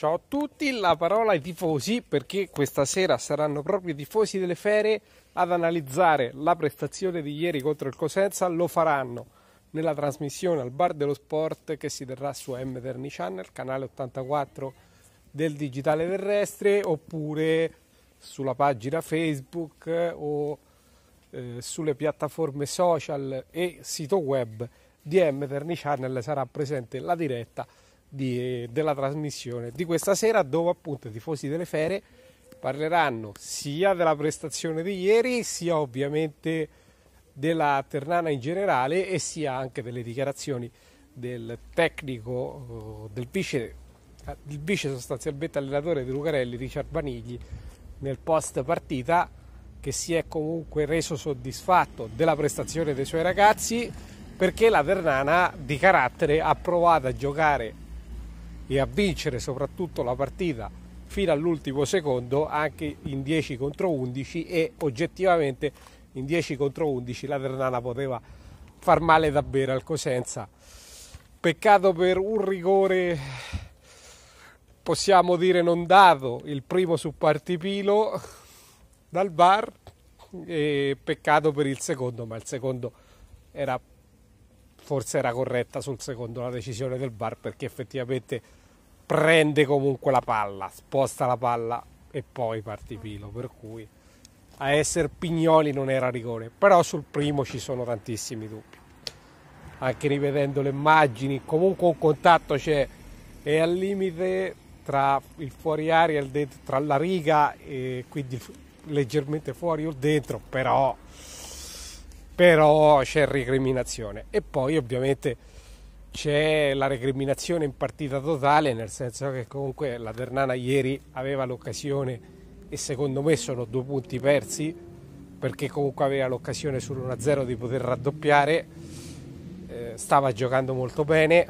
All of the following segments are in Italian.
Ciao a tutti, la parola ai tifosi perché questa sera saranno proprio i tifosi delle fere ad analizzare la prestazione di ieri contro il Cosenza, lo faranno nella trasmissione al Bar dello Sport che si terrà su M Terni Channel, canale 84 del digitale terrestre oppure sulla pagina Facebook eh, o eh, sulle piattaforme social e sito web di M Terni Channel sarà presente la diretta di, della trasmissione di questa sera dove appunto i tifosi delle fere parleranno sia della prestazione di ieri sia ovviamente della Ternana in generale e sia anche delle dichiarazioni del tecnico eh, del vice, del eh, vice sostanzialmente allenatore di Lucarelli Richard Vanigli nel post partita che si è comunque reso soddisfatto della prestazione dei suoi ragazzi perché la Ternana di carattere ha provato a giocare e a vincere soprattutto la partita fino all'ultimo secondo anche in 10 contro 11 e oggettivamente in 10 contro 11 la Ternana poteva far male davvero al Cosenza. Peccato per un rigore possiamo dire non dato, il primo su Partipilo dal VAR e peccato per il secondo, ma il secondo era forse era corretta sul secondo la decisione del VAR perché effettivamente prende comunque la palla, sposta la palla e poi parte Pilo, per cui a essere Pignoli non era rigore, però sul primo ci sono tantissimi dubbi. Anche rivedendo le immagini, comunque un contatto c'è, è al limite tra il fuori aria, e il dentro, tra la riga e quindi leggermente fuori o dentro, però però c'è recriminazione e poi ovviamente c'è la recriminazione in partita totale nel senso che comunque la Ternana ieri aveva l'occasione e secondo me sono due punti persi perché comunque aveva l'occasione sull'1-0 di poter raddoppiare eh, stava giocando molto bene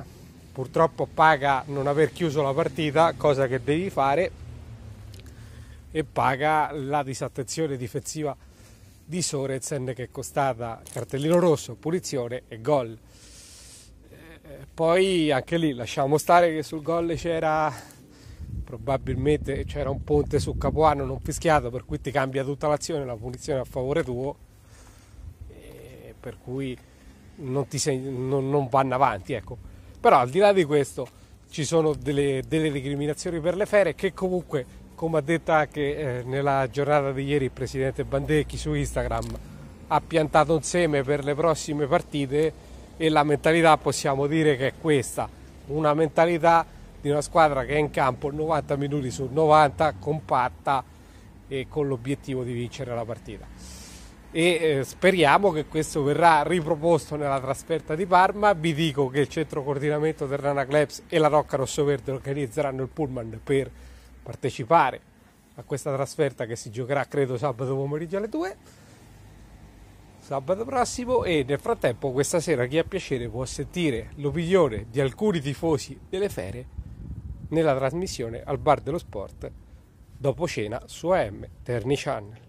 purtroppo paga non aver chiuso la partita cosa che devi fare e paga la disattenzione difensiva di Sorensen che è costata cartellino rosso, punizione e gol. Eh, poi anche lì lasciamo stare che sul gol c'era probabilmente c'era un ponte su Capuano non fischiato per cui ti cambia tutta l'azione, la punizione a favore tuo eh, per cui non, seg- non, non, vanno avanti. Ecco. Però al di là di questo ci sono delle, delle recriminazioni per le fere che comunque come ha detto anche eh, nella giornata di ieri il presidente Bandecchi su Instagram, ha piantato un seme per le prossime partite e la mentalità possiamo dire che è questa, una mentalità di una squadra che è in campo 90 minuti su 90, compatta e con l'obiettivo di vincere la partita. E eh, speriamo che questo verrà riproposto nella trasferta di Parma. Vi dico che il centro coordinamento Terrana Clubs e la Rocca Rossoverde organizzeranno il pullman per partecipare a questa trasferta che si giocherà credo sabato pomeriggio alle 2 sabato prossimo e nel frattempo questa sera chi ha piacere può sentire l'opinione di alcuni tifosi delle fere nella trasmissione al bar dello sport dopo cena su AM Terni Channel